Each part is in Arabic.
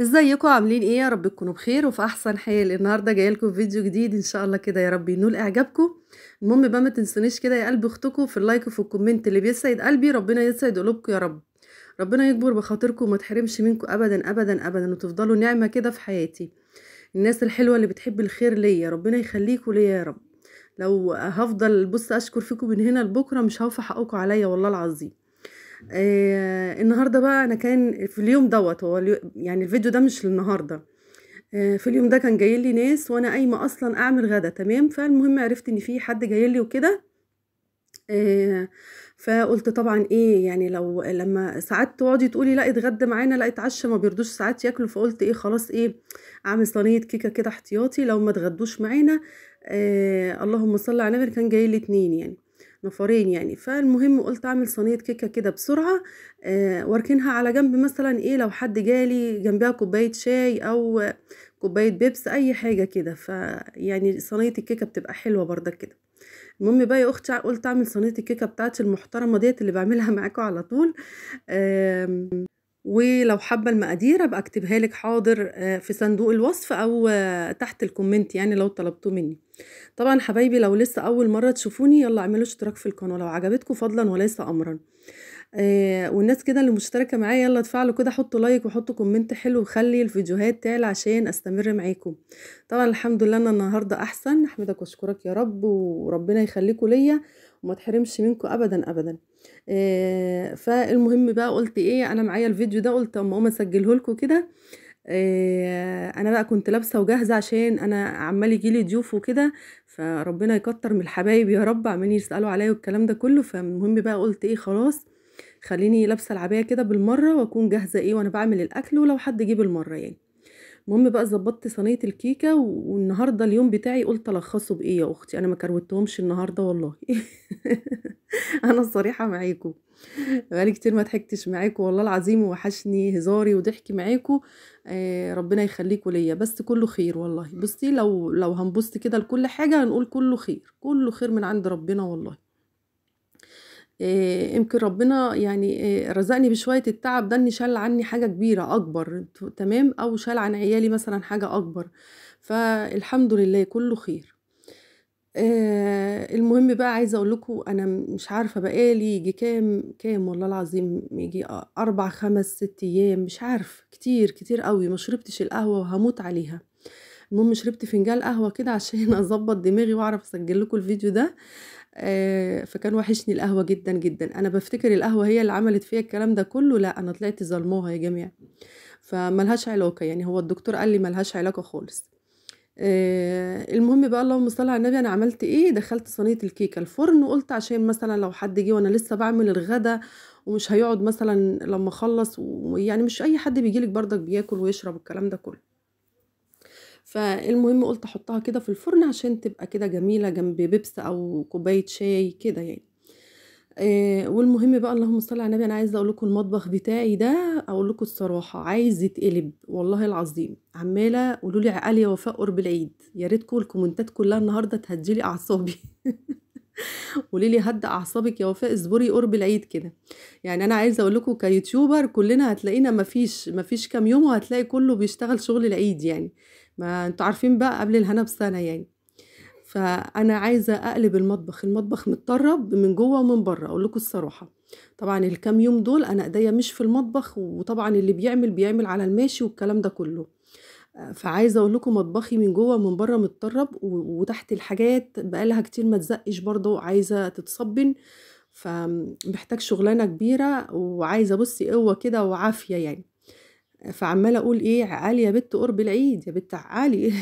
ازيكم عاملين ايه يا رب تكونوا بخير وفي احسن حال النهارده جايه لكم فيديو جديد ان شاء الله كده يا رب ينول اعجابكم المهم بقى ما تنسونيش كده يا قلب اختكم في اللايك وفي الكومنت اللي بيسعد قلبي ربنا يسعد قلوبكم يا رب ربنا يكبر بخاطركم وما تحرمش منكم ابدا ابدا ابدا وتفضلوا نعمه كده في حياتي الناس الحلوه اللي بتحب الخير ليا ربنا يخليكم ليا يا رب لو هفضل بص اشكر فيكم من هنا لبكره مش هوفى حقكم عليا والله العظيم آه النهارده بقى انا كان في اليوم دوت هو يعني الفيديو ده مش للنهارده آه في اليوم ده كان جاي لي ناس وانا قايمه اصلا اعمل غدا تمام فالمهم عرفت ان في حد جاي لي وكده آه فقلت طبعا ايه يعني لو لما ساعات تقعدي تقولي لا اتغدى معانا لا اتعشى ما بيردوش ساعات ياكلوا فقلت ايه خلاص ايه اعمل صينيه كيكه كده احتياطي لو ما اتغدوش معانا آه اللهم صل على النبي كان جاي لي اتنين يعني نفرين يعني فالمهم قلت اعمل صينيه كيكه كده بسرعه آه، واركنها على جنب مثلا ايه لو حد جالي جنبها كوبايه شاي او كوبايه بيبس اي حاجه كده فيعني صينيه الكيكه بتبقى حلوه بردك كده المهم بقى يا اختي قلت اعمل صينيه الكيكه بتاعتي المحترمه ديت اللي بعملها معاكم على طول ولو حابه المقادير ابقى اكتبها لك حاضر آه، في صندوق الوصف او آه، تحت الكومنت يعني لو طلبتوا مني طبعا حبايبي لو لسه اول مره تشوفوني يلا اعملوا اشتراك في القناه لو عجبتكم فضلا وليس امرا آه، والناس كده اللي مشتركه معايا يلا تفعلوا كده حطوا لايك وحطوا كومنت حلو وخلي الفيديوهات تعلى عشان استمر معاكم طبعا الحمد لله انا النهارده احسن احمدك واشكرك يا رب وربنا يخليكوا ليا وما تحرمش منكم ابدا ابدا آه فالمهم بقى قلت ايه انا معايا الفيديو ده قلت اما اقوم اسجله لكم كده آه انا بقى كنت لابسه وجاهزه عشان انا عمال يجيلي ضيوف وكده فربنا يكتر من الحبايب يا رب عمالين يسالوا عليا والكلام ده كله فالمهم بقى قلت ايه خلاص خليني لابسه العبايه كده بالمره واكون جاهزه ايه وانا بعمل الاكل ولو حد جه بالمره يعني المهم بقى ظبطت صينيه الكيكه والنهارده اليوم بتاعي قلت الخصه بايه يا اختي انا ما كروتهمش النهارده والله انا الصريحه معاكم بقالي كتير ما ضحكتش معاكم والله العظيم وحشني هزاري وضحكي معاكم آه ربنا يخليكم ليا بس كله خير والله بصي لو لو هنبص كده لكل حاجه هنقول كله خير كله خير من عند ربنا والله آه، يمكن ربنا يعني آه، رزقني بشوية التعب ده إن شال عني حاجة كبيرة أكبر تمام أو شال عن عيالي مثلا حاجة أكبر فالحمد لله كله خير آه، المهم بقى عايزه اقول لكم انا مش عارفه بقالي يجي كام كام والله العظيم يجي اربع خمس ست ايام مش عارف كتير كتير قوي ما شربتش القهوه وهموت عليها المهم شربت فنجان قهوه كده عشان اظبط دماغي واعرف اسجل لكم الفيديو ده آه، فكان وحشني القهوة جدا جدا أنا بفتكر القهوة هي اللي عملت فيا الكلام ده كله لا أنا طلعت ظلموها يا جميع فملهاش علاقة يعني هو الدكتور قال لي ملهاش علاقة خالص آه المهم بقى اللهم صل على النبي انا عملت ايه دخلت صينيه الكيكه الفرن وقلت عشان مثلا لو حد جه وانا لسه بعمل الغدا ومش هيقعد مثلا لما اخلص ويعني مش اي حد بيجيلك برضك بياكل ويشرب الكلام ده كله فالمهم قلت احطها كده في الفرن عشان تبقى كده جميله جنب بيبس او كوبايه شاي كده يعني آه والمهم بقى اللهم صل على النبي انا عايزه اقول لكم المطبخ بتاعي ده اقول لكم الصراحه عايز يتقلب والله العظيم عماله قولوا لي عقل يا وفاء قرب العيد يا ريتكم الكومنتات كلها النهارده تهدي لي اعصابي قولي لي هدى اعصابك يا وفاء اصبري قرب العيد كده يعني انا عايزه اقول لكم كيوتيوبر كلنا هتلاقينا مفيش مفيش كام يوم وهتلاقي كله بيشتغل شغل العيد يعني ما انتوا عارفين بقى قبل الهنا بسنه يعني فانا عايزه اقلب المطبخ المطبخ متطرب من جوه ومن بره اقول لكم الصراحه طبعا الكام يوم دول انا ايديا مش في المطبخ وطبعا اللي بيعمل بيعمل على الماشي والكلام ده كله فعايزه اقول لكم مطبخي من جوه ومن بره متطرب وتحت الحاجات بقالها كتير ما تزقش برضه عايزه تتصبن فمحتاج شغلانه كبيره وعايزه بصي قوه كده وعافيه يعني فعماله اقول ايه عقالي يا بت قرب العيد يا بت عقالي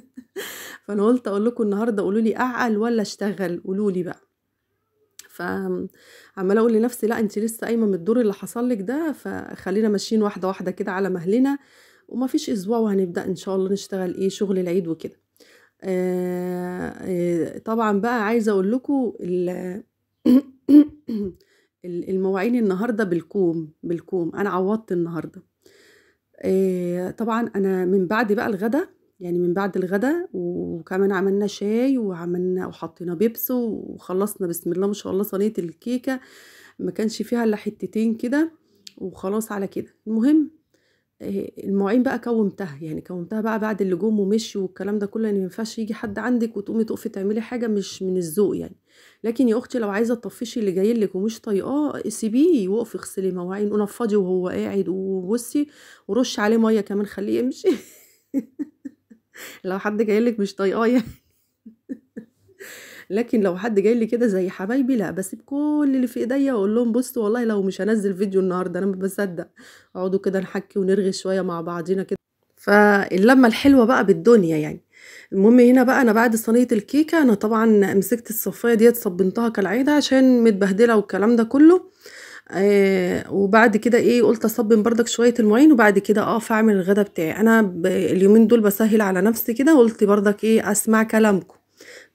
فانا قلت اقول لكم النهارده قولوا لي اعقل ولا اشتغل قولوا لي بقى فعماله اقول لنفسي لا انت لسه قايمه من الدور اللي حصل لك ده فخلينا ماشيين واحده واحده كده على مهلنا وما فيش اسبوع وهنبدا ان شاء الله نشتغل ايه شغل العيد وكده آه، آه، طبعا بقى عايزه اقول لكم المواعين النهارده بالكوم بالكوم انا عوضت النهارده آه، طبعًا أنا من بعد بقى الغدا، يعني من بعد الغدا وكمان عملنا شاي وعملنا وحطينا بيبس وخلّصنا بسم الله ما شاء الله صينية الكيكة ما كانش فيها إلا حتتين كده وخلاص على كده، المهم المواعين بقى كومتها يعني كومتها بقى بعد اللي جم ومشي والكلام ده كله يعني ما ينفعش يجي حد عندك وتقومي تقفي تعملي حاجه مش من الذوق يعني لكن يا اختي لو عايزه تطفشي اللي جاي لك ومش طايقاه سيبيه وقفي اغسلي مواعين ونفضي وهو قاعد وبصي ورش عليه ميه كمان خليه يمشي لو حد جاي لك مش طايقاه يعني لكن لو حد جاي لي كده زي حبايبي لا بسيب كل اللي في ايديا واقول لهم بصوا والله لو مش هنزل فيديو النهارده انا ما بصدق اقعدوا كده نحكي ونرغي شويه مع بعضينا كده فاللمه الحلوه بقى بالدنيا يعني المهم هنا بقى انا بعد صينيه الكيكه انا طبعا مسكت الصفايه ديت صبنتها كالعاده عشان متبهدله والكلام ده كله آه وبعد كده ايه قلت اصبن بردك شويه المواعين وبعد كده اقف اعمل الغدا بتاعي انا اليومين دول بسهل على نفسي كده قلت بردك ايه اسمع كلامكم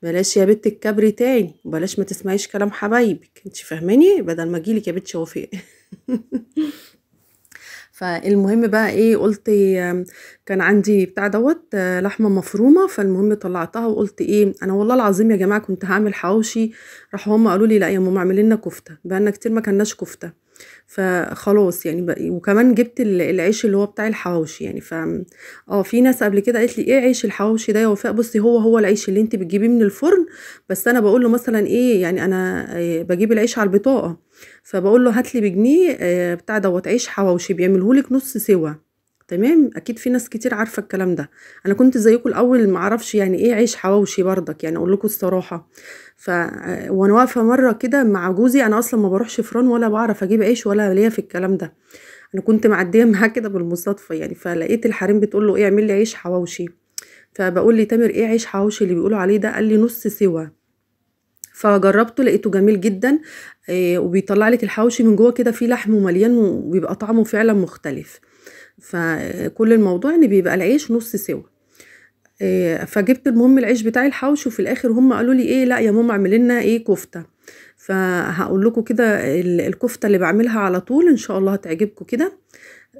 بلاش يا بنت الكبري تاني وبلاش ما تسمعيش كلام حبايبك انت فاهماني بدل ما اجيلك يا بنت شوفي فالمهم بقى ايه قلت كان عندي بتاع دوت لحمه مفرومه فالمهم طلعتها وقلت ايه انا والله العظيم يا جماعه كنت هعمل حواوشي راحوا هم قالوا لي لا يا ماما اعملي لنا كفته بقالنا كتير ما كناش كفته فخلاص يعني ب... وكمان جبت العيش اللي هو بتاع الحواوشي يعني ف اه في ناس قبل كده قالت لي ايه عيش الحواوشي ده يا وفاء بصي هو هو العيش اللي انت بتجيبيه من الفرن بس انا بقول له مثلا ايه يعني انا آه، بجيب العيش على البطاقه فبقول له هات لي بجنيه آه، بتاع دوت عيش حواوشي بيعمله لك نص سوا تمام اكيد في ناس كتير عارفه الكلام ده انا كنت زيكم الاول ما اعرفش يعني ايه عيش حواوشي برضك يعني اقول لكم الصراحه ف وانا واقفه مره كده مع جوزي انا اصلا ما بروحش فران ولا بعرف اجيب عيش ولا ليا في الكلام ده انا كنت معديه معاه كده بالمصادفه يعني فلقيت الحريم بتقول له ايه اعمل لي عيش حواوشي فبقول لي تامر ايه عيش حواوشي اللي بيقولوا عليه ده قال لي نص سوا فجربته لقيته جميل جدا إيه وبيطلع لك الحواوشي من جوه كده فيه لحم ومليان وبيبقى طعمه فعلا مختلف فكل الموضوع ان بيبقى العيش نص سوا آه، فجبت المهم العيش بتاعي الحوش وفي الاخر هم قالوا لي ايه لا يا ماما اعملي لنا ايه كفته فهقول لكم كده الكفته اللي بعملها على طول ان شاء الله هتعجبكم كده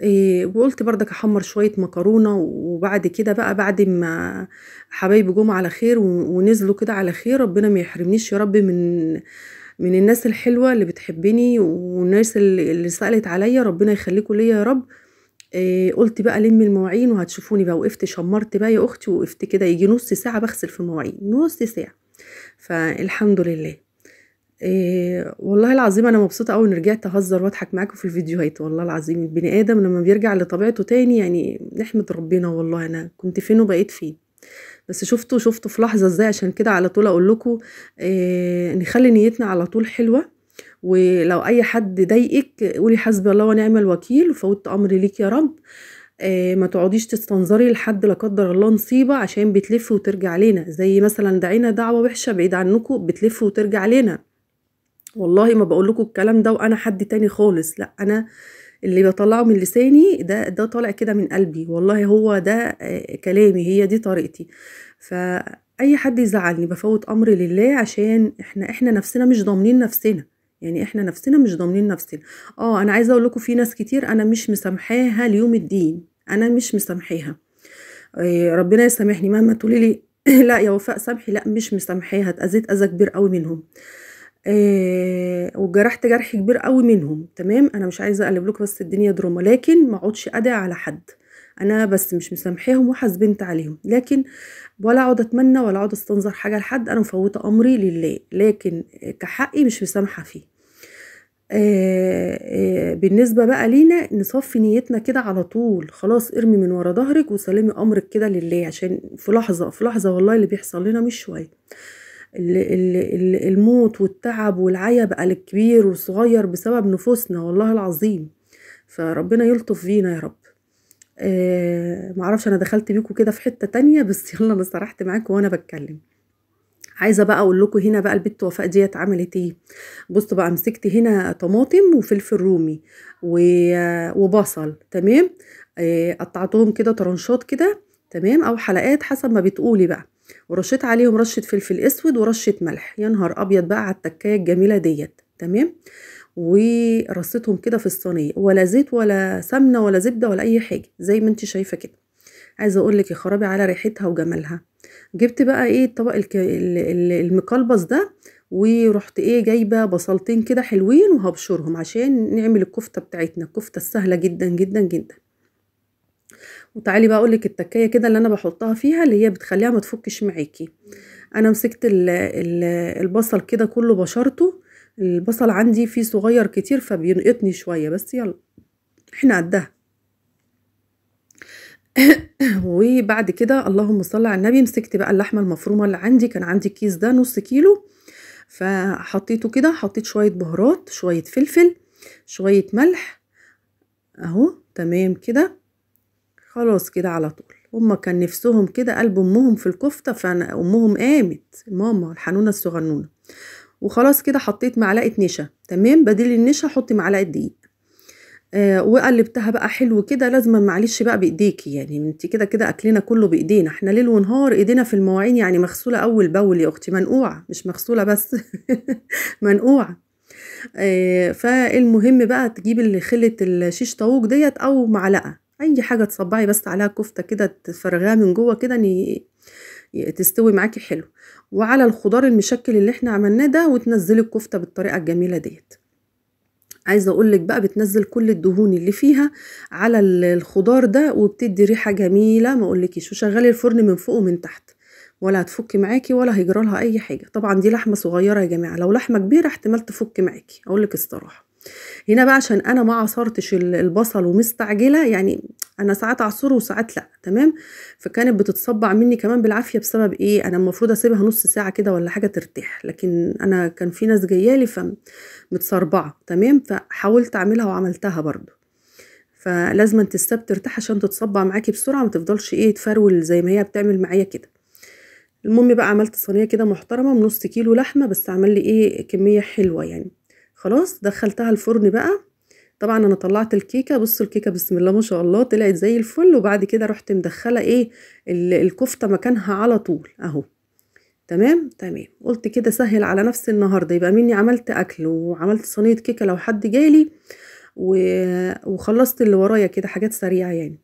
آه، وقلت بردك احمر شويه مكرونه وبعد كده بقى بعد ما حبايبي جم على خير ونزلوا كده على خير ربنا ما يحرمنيش يا رب من من الناس الحلوه اللي بتحبني والناس اللي سالت عليا ربنا يخليكم ليا يا رب آه، قُلت بقى لم المواعين وهتشوفوني بقى، وقفت شمّرت بقى يا أختي وقفت كده يجي نُص ساعة بغسل في المواعين، نُص ساعة، فالحمد لله. آه، والله العظيم أنا مبسوطة أوي إني رجعت أهزّر وأضحك معاكم في الفيديوهات، والله العظيم البني آدم لمّا بيرجع لطبيعته تاني يعني نحمد ربنا والله أنا كنت فين وبقيت فين، بس شُفتوا، شُفتوا في لحظة إزاي عشان كده على طول أقول لكم آه، نخلّي نيّتنا على طول حلوة ولو اي حد ضايقك قولي حسبي الله ونعم الوكيل فوت امري ليك يا رب آه، ما تقعديش تستنظري لحد لا قدر الله نصيبه عشان بتلف وترجع لنا زي مثلا دعينا دعوه وحشه بعيد عنكم بتلف وترجع لنا والله ما بقول لكم الكلام ده وانا حد تاني خالص لا انا اللي بطلعه من لساني ده ده طالع كده من قلبي والله هو ده آه، كلامي هي دي طريقتي فاي حد يزعلني بفوت امري لله عشان احنا احنا نفسنا مش ضامنين نفسنا يعني احنا نفسنا مش ضامنين نفسنا اه انا عايزه اقول لكم في ناس كتير انا مش مسامحاها ليوم الدين انا مش مسامحاها آه، ربنا يسامحني مهما تقولي لي لا يا وفاء سامحي لا مش مسامحاها اتاذيت اذى كبير قوي منهم آه، وجرحت جرح كبير قوي منهم تمام انا مش عايزه اقلب لكم بس الدنيا دراما لكن ما اقعدش ادعي على حد انا بس مش مسامحاهم وحاسبنت عليهم لكن ولا اقعد اتمنى ولا اقعد استنظر حاجه لحد انا مفوته امري لله لكن كحقي مش مسامحه فيه آه، آه، بالنسبة بقى لينا نصفي نيتنا كده على طول خلاص ارمي من ورا ظهرك وسلمي امرك كده لله عشان في لحظة في لحظة والله اللي بيحصل لنا مش شوية الموت والتعب والعيا بقى الكبير والصغير بسبب نفوسنا والله العظيم فربنا يلطف فينا يا رب آه معرفش انا دخلت بيكم كده في حتة تانية بس يلا انا سرحت معاكم وانا بتكلم عايزه بقى اقول لكم هنا بقى البت وفاء ديت عملت ايه بصوا بقى مسكت هنا طماطم وفلفل رومي وبصل تمام آه، قطعتهم كده طرنشات كده تمام او حلقات حسب ما بتقولي بقى ورشيت عليهم رشه فلفل اسود ورشه ملح يا نهار ابيض بقى على التكايه الجميله ديت تمام ورصيتهم كده في الصينيه ولا زيت ولا سمنه ولا زبده ولا اي حاجه زي ما انت شايفه كده عايزه اقول لك يا خرابي على ريحتها وجمالها جبت بقى ايه الطبق الك... المقلبص ده ورحت ايه جايبه بصلتين كده حلوين وهبشرهم عشان نعمل الكفته بتاعتنا الكفته السهله جدا جدا جدا وتعالي بقى اقول لك التكايه كده اللي انا بحطها فيها اللي هي بتخليها ما تفكش معاكي انا مسكت الـ الـ البصل كده كله بشرته البصل عندي فيه صغير كتير فبينقطني شويه بس يلا احنا قدها وبعد كده اللهم صل على النبي مسكت بقى اللحمه المفرومه اللي عندي كان عندي الكيس ده نص كيلو فحطيته كده حطيت شويه بهارات شويه فلفل شويه ملح اهو تمام كده خلاص كده على طول هما كان نفسهم كده قلب امهم في الكفته فانا امهم قامت ماما الحنونه الصغنونه وخلاص كده حطيت معلقه نشا تمام بديل النشا حطي معلقه دقيق آه، وقلبتها بقى حلو كده لازمًا معلش بقى بايديكي يعني أنتِ كده، كده أكلنا كله بإيدينا، إحنا ليل ونهار إيدينا في المواعين يعني مغسولة أول بأول يا أختي منقوعة، مش مغسولة بس منقوعة، آه، فالمهم بقى اللي خِلّة الشيش طاووق ديت أو معلقة، أي حاجة تصبّعي بس عليها كفته كده تفرغيها من جوّه كده ني... تستوي معاكي حلو، وعلى الخضار المشكّل اللي إحنا عملناه ده وتنزّلي الكفتة بالطريقة الجميلة ديت عايزه اقول لك بقى بتنزل كل الدهون اللي فيها على الخضار ده وبتدي ريحه جميله ما اقولكيش وشغلي الفرن من فوق ومن تحت ولا هتفك معاكي ولا هيجرى لها اي حاجه طبعا دي لحمه صغيره يا جماعه لو لحمه كبيره احتمال تفك معاكي اقول لك الصراحه هنا بقى عشان انا ما عصرتش البصل ومستعجله يعني انا ساعات اعصره وساعات لا تمام فكانت بتتصبع مني كمان بالعافيه بسبب ايه انا المفروض اسيبها نص ساعه كده ولا حاجه ترتاح لكن انا كان في ناس جايه لي فمتصربعه تمام فحاولت اعملها وعملتها برضو فلازم تساب ترتاح عشان تتصبع معاكي بسرعه ما تفضلش ايه تفرول زي ما هي بتعمل معايا كده المهم بقى عملت صينيه كده محترمه من نص كيلو لحمه بس عمل لي ايه كميه حلوه يعني خلاص دخلتها الفرن بقى طبعا انا طلعت الكيكه بصوا الكيكه بسم الله ما شاء الله طلعت زي الفل وبعد كده رحت مدخله ايه الكفته مكانها على طول اهو تمام تمام قلت كده سهل على نفسي النهارده يبقى مني عملت اكل وعملت صينيه كيكه لو حد جالي و... وخلصت اللي ورايا كده حاجات سريعه يعني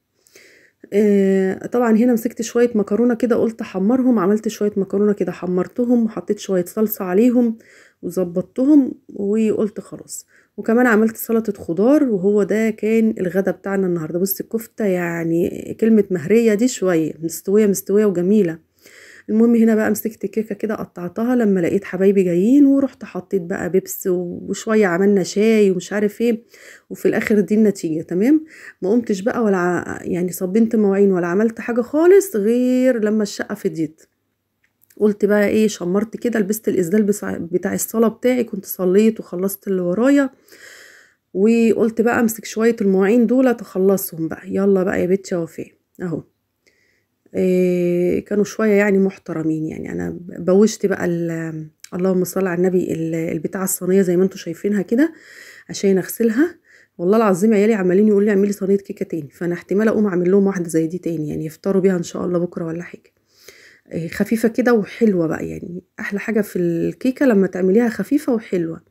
آه طبعا هنا مسكت شويه مكرونه كده قلت احمرهم عملت شويه مكرونه كده حمرتهم وحطيت شويه صلصه عليهم وظبطتهم وقلت خلاص وكمان عملت سلطة خضار وهو ده كان الغدا بتاعنا النهاردة بص الكفتة يعني كلمة مهرية دي شوية مستوية مستوية وجميلة المهم هنا بقى مسكت كيكه كده قطعتها لما لقيت حبايبي جايين ورحت حطيت بقى بيبس وشويه عملنا شاي ومش عارف ايه وفي الاخر دي النتيجه تمام ما قمتش بقى ولا يعني صبنت مواعين ولا عملت حاجه خالص غير لما الشقه فضيت قلت بقى ايه شمرت كده لبست الاسدال بتاع الصلاه بتاعي كنت صليت وخلصت اللي ورايا وقلت بقى امسك شويه المواعين دول اتخلصهم بقى يلا بقى يا بنت يا وفاء اهو إيه كانوا شويه يعني محترمين يعني انا بوشت بقى اللهم صل على النبي البتاع الصينيه زي ما انتم شايفينها كده عشان اغسلها والله العظيم عيالي عمالين يقول لي اعملي صينيه كيكه تاني فانا احتمال اقوم اعمل لهم واحده زي دي تاني يعني يفطروا بيها ان شاء الله بكره ولا حاجه آه، خفيفة كده وحلوة بقى يعني أحلى حاجة في الكيكة لما تعمليها خفيفة وحلوة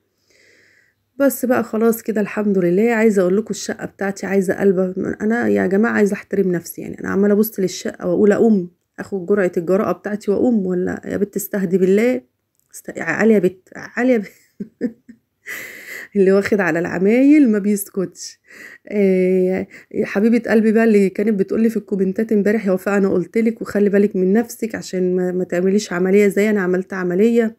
بس بقى خلاص كده الحمد لله عايزة أقول لكم الشقة بتاعتي عايزة قلبة أنا يا جماعة عايزة أحترم نفسي يعني أنا عمالة أبص للشقة وأقول أقوم أخد جرعة الجراءه بتاعتي وأقوم ولا يا بت استهدي بالله است... عالية بت عالية بت اللي واخد على العمايل ما بيسكتش آه، حبيبه قلبي بقى اللي كانت بتقولي في الكومنتات امبارح يا وفاء انا قلت لك وخلي بالك من نفسك عشان ما, ما تعمليش عمليه زي انا عملت عمليه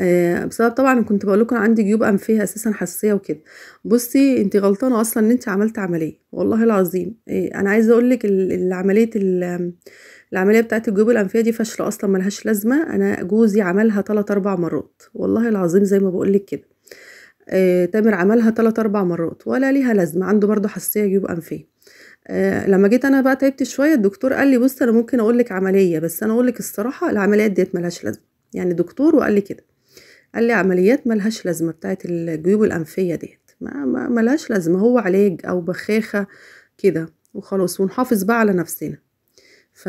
آه، بسبب طبعا كنت بقول لكم عندي جيوب انفيه اساسا حساسيه وكده بصي انت غلطانه اصلا ان انت عملت عمليه والله العظيم آه، انا عايزه اقول لك العمليه العمليه بتاعت الجيوب الانفيه دي فاشله اصلا ملهاش لازمه انا جوزي عملها 3 اربع مرات والله العظيم زي ما بقول لك كده آه، تامر عملها تلات أربع مرات ولا ليها لازمة عنده برضو حساسية جيوب أنفية آه لما جيت انا بقى تعبت شويه الدكتور قال لي بص انا ممكن اقول لك عمليه بس انا اقول لك الصراحه العمليات ديت ملهاش لازمه يعني دكتور وقال لي كده قال لي عمليات ملهاش لازمه بتاعت الجيوب الانفيه ديت ما, ما ملهاش لازمه هو علاج او بخاخه كده وخلاص ونحافظ بقى على نفسنا ف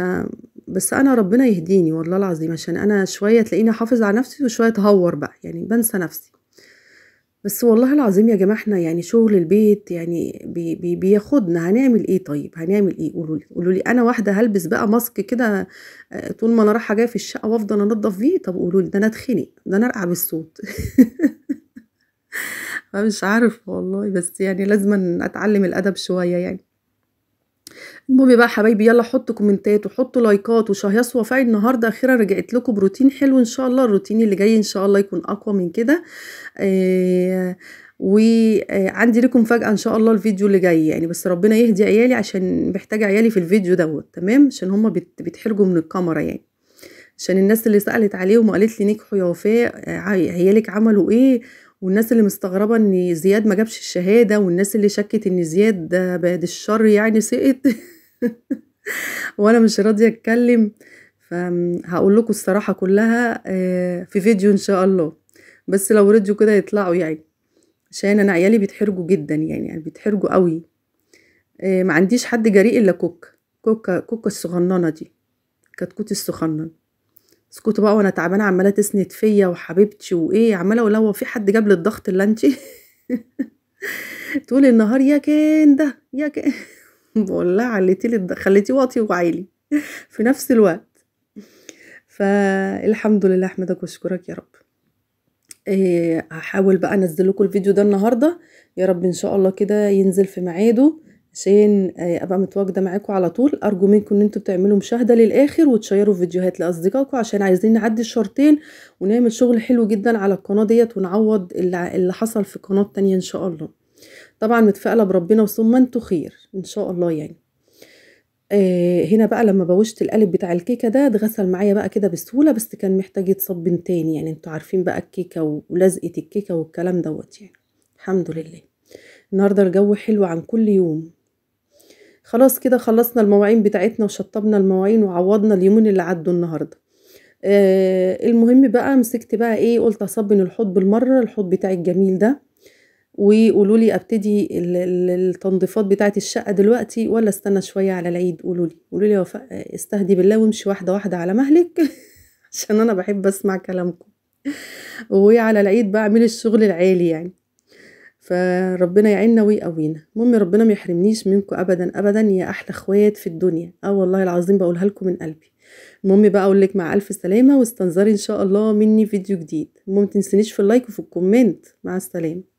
بس انا ربنا يهديني والله العظيم عشان انا شويه تلاقيني حافظ على نفسي وشويه تهور بقى يعني بنسى نفسي بس والله العظيم يا جماعة احنا يعني شغل البيت يعني بي بي بياخدنا هنعمل ايه طيب هنعمل ايه قولوا لي قولوا لي انا واحدة هلبس بقى ماسك كده آه، طول ما انا رايحة جاية في الشقة وافضل انضف فيه طب قولوا لي ده انا اتخنق ده انا ارقع بالصوت مش عارف والله بس يعني لازم اتعلم الادب شوية يعني المهم بقى حبايبي يلا حطوا كومنتات وحطوا لايكات وشهيه صوفعي النهارده اخيرا رجعت لكم بروتين حلو ان شاء الله الروتين اللي جاي ان شاء الله يكون اقوى من كده آه وعندي لكم فجاه ان شاء الله الفيديو اللي جاي يعني بس ربنا يهدي عيالي عشان محتاجه عيالي في الفيديو دوت تمام عشان هما بيتحرجوا من الكاميرا يعني عشان الناس اللي سالت عليه وما قالت لي نجحوا يا وفاء آه، عيالك عملوا ايه والناس اللي مستغربة ان زياد ما جابش الشهادة والناس اللي شكت ان زياد بعد الشر يعني سقط وانا مش راضية اتكلم فهقول لكم الصراحة كلها آه، في فيديو ان شاء الله بس لو رضيوا كده يطلعوا يعني عشان انا عيالي بيتحرجوا جدا يعني, يعني بيتحرجوا قوي آه، ما عنديش حد جريء الا كوكا كوكا كوكا الصغننة دي كتكوت الصغنن اسكتوا بقى وانا تعبانه عماله تسند فيا وحبيبتي وايه عماله اقول هو في حد جاب لي الضغط اللي انت طول النهار يا كان ده يا كان بقول لها عليتي لي خليتيه واطي وعالي في نفس الوقت فالحمد لله احمدك واشكرك يا رب إيه، هحاول بقى انزل لكم الفيديو ده النهارده يا رب ان شاء الله كده ينزل في ميعاده عشان آه، ابقى متواجده معاكم على طول ارجو منكم ان انتم تعملوا مشاهده للاخر وتشيروا فيديوهات لاصدقائكم عشان عايزين نعدي الشرطين ونعمل شغل حلو جدا على القناه ديت ونعوض اللي حصل في قناه تانية ان شاء الله طبعا متفائله بربنا وثم انتم خير ان شاء الله يعني آه، هنا بقى لما بوشت القالب بتاع الكيكه ده اتغسل معايا بقى كده بسهوله بس كان محتاج يتصبن تاني يعني انتوا عارفين بقى الكيكه ولزقه الكيكه والكلام دوت يعني الحمد لله النهارده الجو حلو عن كل يوم خلاص كده خلصنا المواعين بتاعتنا وشطبنا المواعين وعوضنا اليومين اللي عدوا النهارده آه المهم بقى مسكت بقى ايه قلت اصبن الحوض بالمره الحوض بتاعي الجميل ده وقولوا لي ابتدي التنظيفات بتاعه الشقه دلوقتي ولا استنى شويه على العيد قولوا لي قولوا لي استهدي بالله وامشي واحده واحده على مهلك عشان انا بحب اسمع كلامكم وعلى العيد بقى اعمل الشغل العالي يعني فربنا يعيننا ويقوينا المهم ربنا ما يحرمنيش منكم ابدا ابدا يا احلى اخوات في الدنيا اه والله العظيم بقولها لكم من قلبي المهم بقى اقول لك مع الف سلامه واستنظري ان شاء الله مني فيديو جديد المهم تنسنيش في اللايك وفي الكومنت مع السلامه